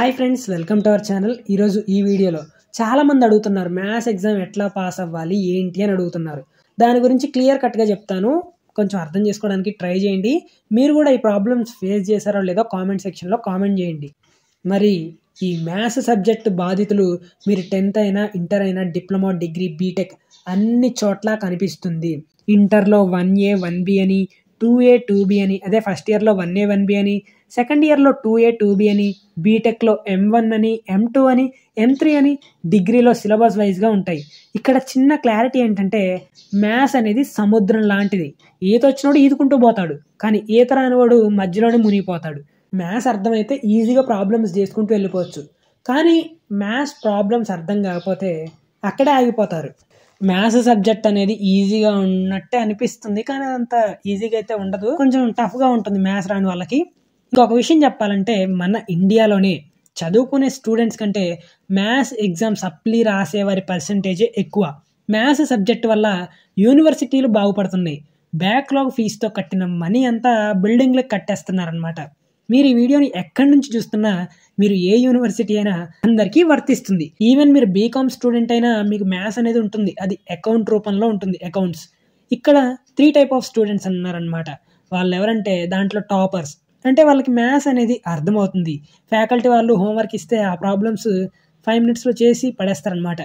hi friends welcome to our channel ఈరోజు ఈ వీడియోలో చాలామంది అడుగుతున్నారు మ్యాథ్స్ ఎగ్జామ్ ఎట్లా పాస్ అవ్వాలి ఏంటి అని అడుగుతున్నారు దాని గురించి క్లియర్ కట్గా చెప్తాను కొంచెం అర్థం చేసుకోవడానికి ట్రై చేయండి మీరు కూడా ఈ ప్రాబ్లమ్స్ ఫేస్ చేశారో లేదో కామెంట్ సెక్షన్లో కామెంట్ చేయండి మరి ఈ మ్యాథ్స్ సబ్జెక్ట్ బాధితులు మీరు టెన్త్ అయినా ఇంటర్ అయినా డిప్లొమా డిగ్రీ బీటెక్ అన్ని చోట్ల కనిపిస్తుంది ఇంటర్లో వన్ ఏ వన్ బి అని టూ ఏ టూ బి అని అదే ఫస్ట్ ఇయర్లో వన్ ఏ వన్ బి అని సెకండ్ ఇయర్లో టూ ఏ టూ బి అని బీటెక్లో ఎం వన్ అని ఎం టూ అని ఎం త్రీ అని డిగ్రీలో సిలబస్ వైజ్గా ఉంటాయి ఇక్కడ చిన్న క్లారిటీ ఏంటంటే మ్యాథ్స్ అనేది సముద్రం లాంటిది ఈత వచ్చినోడు ఈదుకుంటూ పోతాడు కానీ ఈత రానివాడు మధ్యలోనే మునిగిపోతాడు మ్యాథ్స్ అర్థమైతే ఈజీగా ప్రాబ్లమ్స్ చేసుకుంటూ వెళ్ళిపోవచ్చు కానీ మ్యాథ్స్ ప్రాబ్లమ్స్ అర్థం కాకపోతే అక్కడే ఆగిపోతారు మ్యాథ్స్ సబ్జెక్ట్ అనేది ఈజీగా ఉన్నట్టే అనిపిస్తుంది కానీ అంత ఈజీగా అయితే ఉండదు కొంచెం టఫ్గా ఉంటుంది మ్యాథ్స్ రాని వాళ్ళకి ఇంకొక విషయం చెప్పాలంటే మన ఇండియాలోనే చదువుకునే స్టూడెంట్స్ కంటే మ్యాథ్స్ ఎగ్జామ్ సప్లీ రాసేవారి పర్సంటేజే ఎక్కువ మ్యాథ్స్ సబ్జెక్ట్ వల్ల యూనివర్సిటీలు బాగుపడుతున్నాయి బ్యాక్లాగ్ ఫీజుతో కట్టిన మనీ అంతా బిల్డింగ్లకు కట్టేస్తున్నారనమాట మీరు ఈ వీడియోని ఎక్కడి నుంచి చూస్తున్నా మీరు ఏ యూనివర్సిటీ అయినా అందరికీ వర్తిస్తుంది ఈవెన్ మీరు బీకామ్ స్టూడెంట్ అయినా మీకు మ్యాథ్స్ అనేది ఉంటుంది అది అకౌంట్ రూపంలో ఉంటుంది అకౌంట్స్ ఇక్కడ త్రీ టైప్ ఆఫ్ స్టూడెంట్స్ అన్నారనమాట వాళ్ళు ఎవరంటే దాంట్లో టాపర్స్ అంటే వాళ్ళకి మ్యాథ్స్ అనేది అర్థమవుతుంది ఫ్యాకల్టీ వాళ్ళు హోంవర్క్ ఇస్తే ఆ ప్రాబ్లమ్స్ ఫైవ్ మినిట్స్లో చేసి పడేస్తారనమాట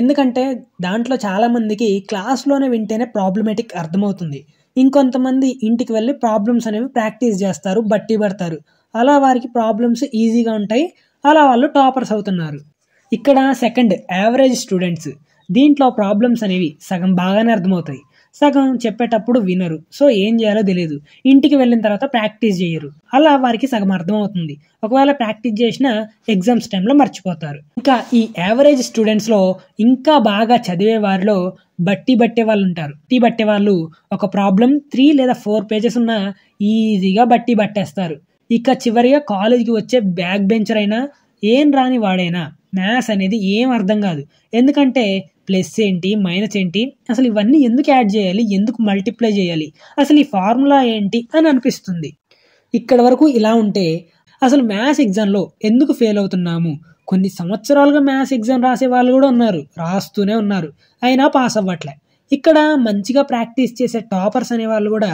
ఎందుకంటే దాంట్లో చాలామందికి క్లాస్లోనే వింటేనే ప్రాబ్లమేటిక్ అర్థమవుతుంది ఇంకొంతమంది ఇంటికి వెళ్ళి ప్రాబ్లమ్స్ అనేవి ప్రాక్టీస్ చేస్తారు బట్టి పడతారు అలా వారికి ప్రాబ్లమ్స్ ఈజీగా ఉంటాయి అలా వాళ్ళు టాపర్స్ అవుతున్నారు ఇక్కడ సెకండ్ యావరేజ్ స్టూడెంట్స్ దీంట్లో ప్రాబ్లమ్స్ అనేవి సగం బాగానే అర్థమవుతాయి సగం చెప్పేటప్పుడు వినరు సో ఏం చేయాలో తెలియదు ఇంటికి వెళ్ళిన తర్వాత ప్రాక్టీస్ చేయరు అలా వారికి సగం అర్థం అవుతుంది ఒకవేళ ప్రాక్టీస్ చేసిన ఎగ్జామ్స్ టైంలో మర్చిపోతారు ఇంకా ఈ యావరేజ్ స్టూడెంట్స్లో ఇంకా బాగా చదివే వారిలో బట్టి బట్టే వాళ్ళు ఉంటారు బట్టి బట్టే వాళ్ళు ఒక ప్రాబ్లం త్రీ లేదా ఫోర్ పేజెస్ ఉన్న ఈజీగా బట్టి పట్టేస్తారు ఇక చివరిగా కాలేజీకి వచ్చే బ్యాక్ బెంచర్ అయినా ఏం రాని వాడైనా మ్యాథ్స్ అనేది ఏం అర్థం కాదు ఎందుకంటే ప్లస్ ఏంటి మైనస్ ఏంటి అసలు ఇవన్నీ ఎందుకు యాడ్ చేయాలి ఎందుకు మల్టిప్లై చేయాలి అసలు ఈ ఫార్ములా ఏంటి అని అనిపిస్తుంది ఇక్కడ వరకు ఇలా ఉంటే అసలు మ్యాథ్స్ ఎగ్జామ్లో ఎందుకు ఫెయిల్ అవుతున్నాము కొన్ని సంవత్సరాలుగా మ్యాథ్స్ ఎగ్జామ్ రాసే వాళ్ళు కూడా ఉన్నారు రాస్తూనే ఉన్నారు అయినా పాస్ అవ్వట్లే ఇక్కడ మంచిగా ప్రాక్టీస్ చేసే టాపర్స్ అనేవాళ్ళు కూడా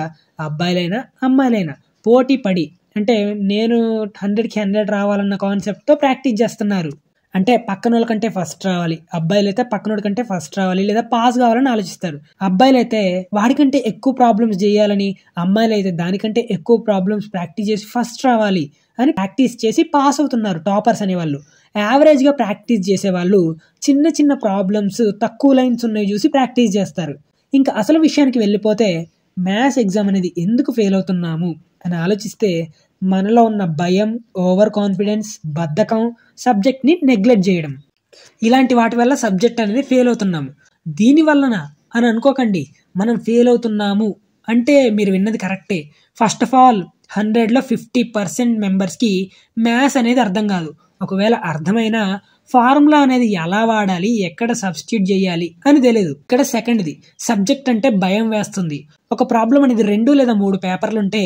అబ్బాయిలైనా అమ్మాయిలైనా పోటీ పడి అంటే నేను హండ్రెడ్కి హండ్రెడ్ రావాలన్న కాన్సెప్ట్తో ప్రాక్టీస్ చేస్తున్నారు అంటే పక్కనోళ్ళ కంటే ఫస్ట్ రావాలి అబ్బాయిలు అయితే పక్కనోడి కంటే ఫస్ట్ రావాలి లేదా పాస్ కావాలని ఆలోచిస్తారు అబ్బాయిలు అయితే వాడికంటే ఎక్కువ ప్రాబ్లమ్స్ చేయాలని అమ్మాయిలు అయితే దానికంటే ఎక్కువ ప్రాబ్లమ్స్ ప్రాక్టీస్ చేసి ఫస్ట్ రావాలి అని ప్రాక్టీస్ చేసి పాస్ అవుతున్నారు టాపర్స్ అనేవాళ్ళు యావరేజ్గా ప్రాక్టీస్ చేసేవాళ్ళు చిన్న చిన్న ప్రాబ్లమ్స్ తక్కువ లైన్స్ ఉన్నాయి చూసి ప్రాక్టీస్ చేస్తారు ఇంకా అసలు విషయానికి వెళ్ళిపోతే మ్యాథ్స్ ఎగ్జామ్ అనేది ఎందుకు ఫెయిల్ అవుతున్నాము అని ఆలోచిస్తే మనలో ఉన్న భయం ఓవర్ కాన్ఫిడెన్స్ బద్ధకం సబ్జెక్ట్ని నెగ్లెక్ట్ చేయడం ఇలాంటి వాటి వల్ల సబ్జెక్ట్ అనేది ఫెయిల్ అవుతున్నాము దీని వలన అని అనుకోకండి మనం ఫెయిల్ అవుతున్నాము అంటే మీరు విన్నది కరెక్టే ఫస్ట్ ఆఫ్ ఆల్ హండ్రెడ్లో ఫిఫ్టీ పర్సెంట్ మెంబర్స్కి మ్యాథ్స్ అనేది అర్థం కాదు ఒకవేళ అర్థమైన ఫార్ములా అనేది ఎలా వాడాలి ఎక్కడ సబ్స్టిట్యూట్ చేయాలి అని తెలియదు ఇక్కడ సెకండ్ది సబ్జెక్ట్ అంటే భయం వేస్తుంది ఒక ప్రాబ్లం అనేది రెండు లేదా మూడు పేపర్లుంటే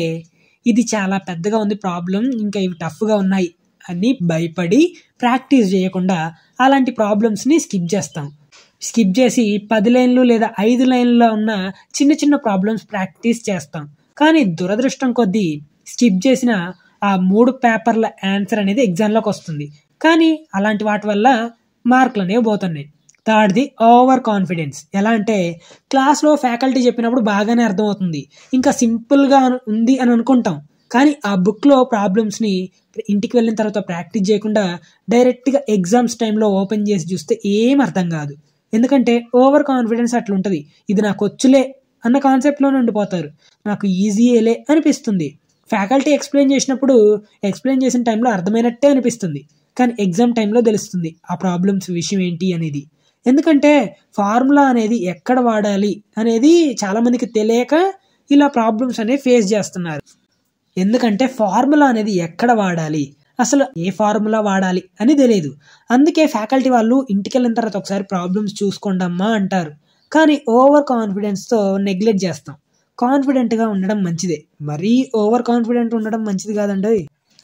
ఇది చాలా పెద్దగా ఉంది ప్రాబ్లం ఇంకా ఇవి టఫ్గా ఉన్నాయి అని భయపడి ప్రాక్టీస్ చేయకుండా అలాంటి ప్రాబ్లమ్స్ని స్కిప్ చేస్తాం స్కిప్ చేసి పది లైన్లు లేదా ఐదు లైన్లో ఉన్న చిన్న చిన్న ప్రాబ్లమ్స్ ప్రాక్టీస్ చేస్తాం కానీ దురదృష్టం కొద్దీ స్కిప్ చేసిన ఆ మూడు పేపర్ల ఆన్సర్ అనేది ఎగ్జామ్లోకి వస్తుంది కానీ అలాంటి వాటి వల్ల మార్కులు అనేవి పోతున్నాయి థర్డ్ది ఓవర్ కాన్ఫిడెన్స్ ఎలా అంటే క్లాస్లో ఫ్యాకల్టీ చెప్పినప్పుడు బాగానే అర్థమవుతుంది ఇంకా సింపుల్గా ఉంది అని అనుకుంటాం కానీ ఆ బుక్లో ప్రాబ్లమ్స్ని ఇంటికి వెళ్ళిన తర్వాత ప్రాక్టీస్ చేయకుండా డైరెక్ట్గా ఎగ్జామ్స్ టైంలో ఓపెన్ చేసి చూస్తే ఏం అర్థం కాదు ఎందుకంటే ఓవర్ కాన్ఫిడెన్స్ అట్లుంటుంది ఇది నాకు వచ్చులే అన్న కాన్సెప్ట్లోనే ఉండిపోతారు నాకు ఈజీయేలే అనిపిస్తుంది ఫ్యాకల్టీ ఎక్స్ప్లెయిన్ చేసినప్పుడు ఎక్స్ప్లెయిన్ చేసిన టైంలో అర్థమైనట్టే అనిపిస్తుంది కానీ ఎగ్జామ్ టైంలో తెలుస్తుంది ఆ ప్రాబ్లమ్స్ విషయం ఏంటి అనేది ఎందుకంటే ఫార్ములా అనేది ఎక్కడ వాడాలి అనేది చాలామందికి తెలియక ఇలా ప్రాబ్లమ్స్ అనేవి ఫేస్ చేస్తున్నారు ఎందుకంటే ఫార్ములా అనేది ఎక్కడ వాడాలి అసలు ఏ ఫార్ములా వాడాలి అని తెలియదు అందుకే ఫ్యాకల్టీ వాళ్ళు ఇంటికి వెళ్ళిన తర్వాత ఒకసారి ప్రాబ్లమ్స్ చూసుకోండమ్మా అంటారు కానీ ఓవర్ కాన్ఫిడెన్స్తో నెగ్లెక్ట్ చేస్తాం కాన్ఫిడెంట్గా ఉండడం మంచిదే మరీ ఓవర్ కాన్ఫిడెంట్ ఉండడం మంచిది కాదండి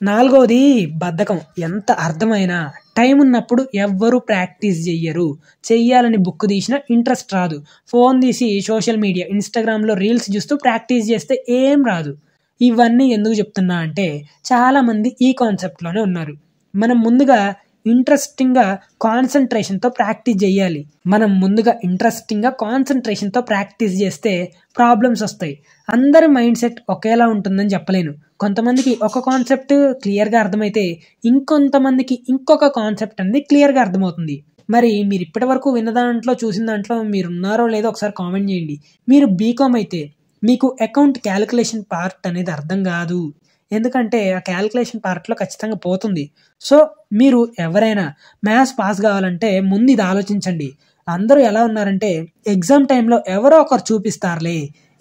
నాలుగవది బద్ధకం ఎంత అర్థమైనా టైం ఉన్నప్పుడు ఎవ్వరు ప్రాక్టీస్ చెయ్యరు చెయ్యాలని బుక్ తీసిన ఇంట్రెస్ట్ రాదు ఫోన్ తీసి సోషల్ మీడియా ఇన్స్టాగ్రామ్లో రీల్స్ చూస్తూ ప్రాక్టీస్ చేస్తే ఏం రాదు ఇవన్నీ ఎందుకు చెప్తున్నా అంటే చాలామంది ఈ కాన్సెప్ట్లోనే ఉన్నారు మనం ముందుగా ఇంట్రెస్టింగ్గా కాన్సన్ట్రేషన్తో ప్రాక్టీస్ చేయాలి మనం ముందుగా ఇంట్రెస్టింగ్గా కాన్సన్ట్రేషన్తో ప్రాక్టీస్ చేస్తే ప్రాబ్లమ్స్ వస్తాయి అందరి మైండ్ సెట్ ఒకేలా ఉంటుందని చెప్పలేను కొంతమందికి ఒక కాన్సెప్ట్ క్లియర్గా అర్థమైతే ఇంకొంతమందికి ఇంకొక కాన్సెప్ట్ అనేది క్లియర్గా అర్థమవుతుంది మరి మీరు ఇప్పటి వరకు విన్న దాంట్లో చూసిన దాంట్లో మీరున్నారో లేదో ఒకసారి కామెంట్ చేయండి మీరు బీకామ్ అయితే మీకు అకౌంట్ క్యాలిక్యులేషన్ పార్ట్ అనేది అర్థం కాదు ఎందుకంటే ఆ క్యాల్కులేషన్ పార్ట్లో ఖచ్చితంగా పోతుంది సో మీరు ఎవరైనా మ్యాథ్స్ పాస్ కావాలంటే ముందు ఇది ఆలోచించండి అందరూ ఎలా ఉన్నారంటే ఎగ్జామ్ టైంలో ఎవరో ఒకరు చూపిస్తారులే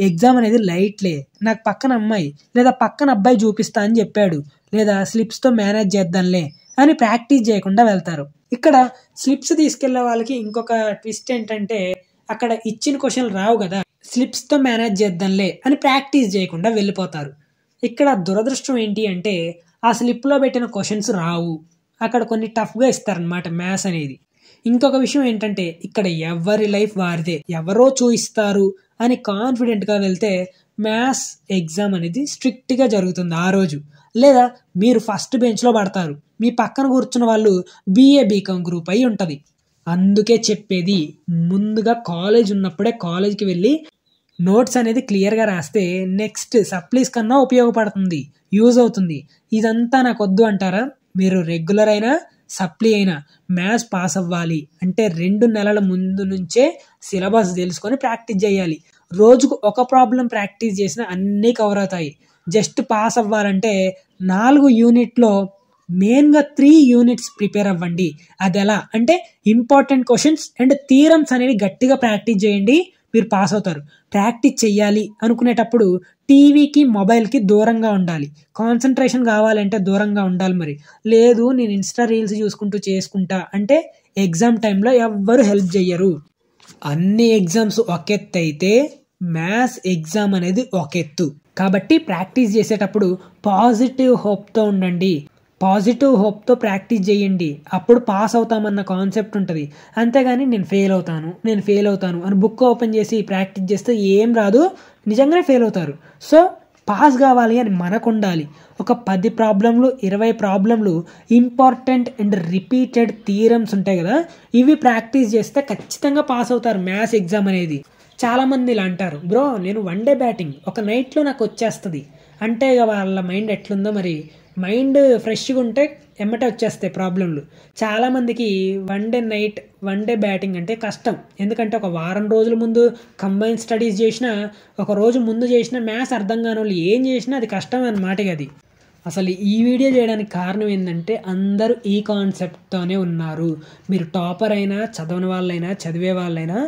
ఎగ్జామ్ అనేది లైట్లే నాకు పక్కన అమ్మాయి లేదా పక్కన అబ్బాయి చూపిస్తా అని చెప్పాడు లేదా స్లిప్స్తో మేనేజ్ చేద్దాంలే అని ప్రాక్టీస్ చేయకుండా వెళ్తారు ఇక్కడ స్లిప్స్ తీసుకెళ్లే వాళ్ళకి ఇంకొక ట్విస్ట్ ఏంటంటే అక్కడ ఇచ్చిన క్వశ్చన్లు రావు కదా స్లిప్స్తో మేనేజ్ చేద్దాంలే అని ప్రాక్టీస్ చేయకుండా వెళ్ళిపోతారు ఇక్కడ దురదృష్టం ఏంటి అంటే ఆ స్లిప్లో పెట్టిన క్వశ్చన్స్ రావు అక్కడ కొన్ని టఫ్గా ఇస్తారనమాట మ్యాథ్స్ అనేది ఇంకొక విషయం ఏంటంటే ఇక్కడ ఎవరి లైఫ్ వారిదే ఎవరో చూయిస్తారు అని కాన్ఫిడెంట్గా వెళ్తే మ్యాథ్స్ ఎగ్జామ్ అనేది స్ట్రిక్ట్గా జరుగుతుంది ఆ రోజు లేదా మీరు ఫస్ట్ బెంచ్లో పడతారు మీ పక్కన కూర్చున్న వాళ్ళు బీఏ బీకామ్ గ్రూప్ అయి ఉంటుంది అందుకే చెప్పేది ముందుగా కాలేజ్ ఉన్నప్పుడే కాలేజ్కి వెళ్ళి నోట్స్ అనేది క్లియర్గా రాస్తే నెక్స్ట్ సప్లీస్ కన్నా ఉపయోగపడుతుంది యూజ్ అవుతుంది ఇదంతా నాకు వద్దు అంటారా మీరు రెగ్యులర్ అయినా సప్లీ అయినా మ్యాథ్స్ పాస్ అవ్వాలి అంటే రెండు నెలల ముందు నుంచే సిలబస్ తెలుసుకొని ప్రాక్టీస్ చేయాలి రోజుకు ఒక ప్రాబ్లం ప్రాక్టీస్ చేసినా అన్నీ కవర్ అవుతాయి జస్ట్ పాస్ అవ్వాలంటే నాలుగు యూనిట్లో మెయిన్గా త్రీ యూనిట్స్ ప్రిపేర్ అవ్వండి అది ఎలా అంటే ఇంపార్టెంట్ క్వశ్చన్స్ అండ్ థీరమ్స్ అనేవి గట్టిగా ప్రాక్టీస్ చేయండి మీరు పాస్ అవుతారు ప్రాక్టీస్ చేయాలి అనుకునేటప్పుడు టీవీకి మొబైల్కి దూరంగా ఉండాలి కాన్సన్ట్రేషన్ కావాలంటే దూరంగా ఉండాలి మరి లేదు నేను ఇన్స్టా రీల్స్ చూసుకుంటూ చేసుకుంటా అంటే ఎగ్జామ్ టైంలో ఎవ్వరు హెల్ప్ చేయరు అన్ని ఎగ్జామ్స్ ఒక ఎత్తు అయితే మ్యాథ్స్ ఎగ్జామ్ అనేది ఒక ఎత్తు కాబట్టి ప్రాక్టీస్ చేసేటప్పుడు పాజిటివ్ హోప్తో ఉండండి పాజిటివ్ హోప్తో ప్రాక్టీస్ చేయండి అప్పుడు పాస్ అవుతామన్న కాన్సెప్ట్ ఉంటుంది అంతేగాని నేను ఫెయిల్ అవుతాను నేను ఫెయిల్ అవుతాను అని బుక్ ఓపెన్ చేసి ప్రాక్టీస్ చేస్తే ఏం రాదు నిజంగానే ఫెయిల్ అవుతారు సో పాస్ కావాలి అని మనకు ఉండాలి ఒక పది ప్రాబ్లంలు ఇరవై ప్రాబ్లంలు ఇంపార్టెంట్ అండ్ రిపీటెడ్ థీరమ్స్ ఉంటాయి కదా ఇవి ప్రాక్టీస్ చేస్తే ఖచ్చితంగా పాస్ అవుతారు మ్యాథ్స్ ఎగ్జామ్ అనేది చాలామంది ఇలా అంటారు బ్రో నేను వన్ డే బ్యాటింగ్ ఒక నైట్లో నాకు వచ్చేస్తుంది అంటే ఇక వాళ్ళ మైండ్ ఎట్లుందో మరి మైండ్ ఫ్రెష్గా ఉంటే ఎమ్మట వచ్చేస్తాయి ప్రాబ్లంలు చాలామందికి one day night one day batting అంటే కష్టం ఎందుకంటే ఒక వారం రోజుల ముందు కంబైన్ స్టడీస్ చేసినా ఒక రోజు ముందు చేసిన మ్యాథ్స్ అర్థం కాని వాళ్ళు ఏం చేసినా అది కష్టం అన్నమాట అది అసలు ఈ వీడియో చేయడానికి కారణం ఏంటంటే అందరూ ఈ కాన్సెప్ట్తోనే ఉన్నారు మీరు టాపర్ అయినా చదవని వాళ్ళైనా చదివే వాళ్ళైనా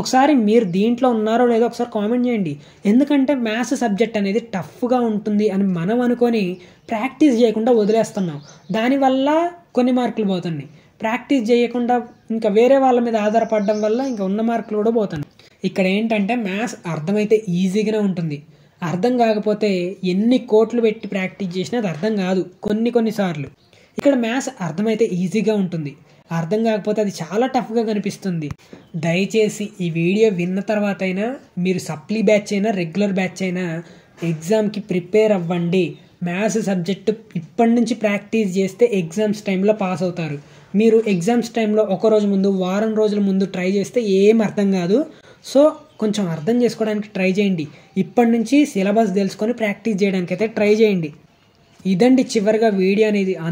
ఒకసారి మీరు దీంట్లో ఉన్నారో లేదో ఒకసారి కామెంట్ చేయండి ఎందుకంటే మ్యాథ్స్ సబ్జెక్ట్ అనేది టఫ్గా ఉంటుంది అని మనం అనుకొని ప్రాక్టీస్ చేయకుండా వదిలేస్తున్నాం దానివల్ల కొన్ని మార్కులు పోతున్నాయి ప్రాక్టీస్ చేయకుండా ఇంకా వేరే వాళ్ళ మీద ఆధారపడడం వల్ల ఇంకా ఉన్న మార్కులు కూడా పోతున్నాయి ఇక్కడ ఏంటంటే మ్యాథ్స్ అర్థమైతే ఈజీగానే ఉంటుంది అర్థం కాకపోతే ఎన్ని కోట్లు పెట్టి ప్రాక్టీస్ చేసినా అది అర్థం కాదు కొన్ని కొన్నిసార్లు ఇక్కడ మ్యాథ్స్ అర్థమైతే ఈజీగా ఉంటుంది అర్థం కాకపోతే అది చాలా టఫ్గా కనిపిస్తుంది దయచేసి ఈ వీడియో విన్న తర్వాత అయినా మీరు సప్లీ బ్యాచ్ అయినా రెగ్యులర్ బ్యాచ్ అయినా ఎగ్జామ్కి ప్రిపేర్ అవ్వండి మ్యాథ్స్ సబ్జెక్టు ఇప్పటి నుంచి ప్రాక్టీస్ చేస్తే ఎగ్జామ్స్ టైంలో పాస్ అవుతారు మీరు ఎగ్జామ్స్ టైంలో ఒక రోజు ముందు వారం రోజుల ముందు ట్రై చేస్తే ఏం అర్థం కాదు సో కొంచెం అర్థం చేసుకోవడానికి ట్రై చేయండి ఇప్పటి నుంచి సిలబస్ తెలుసుకొని ప్రాక్టీస్ చేయడానికి అయితే ట్రై చేయండి ఇదండి చివరిగా వీడియో అనేది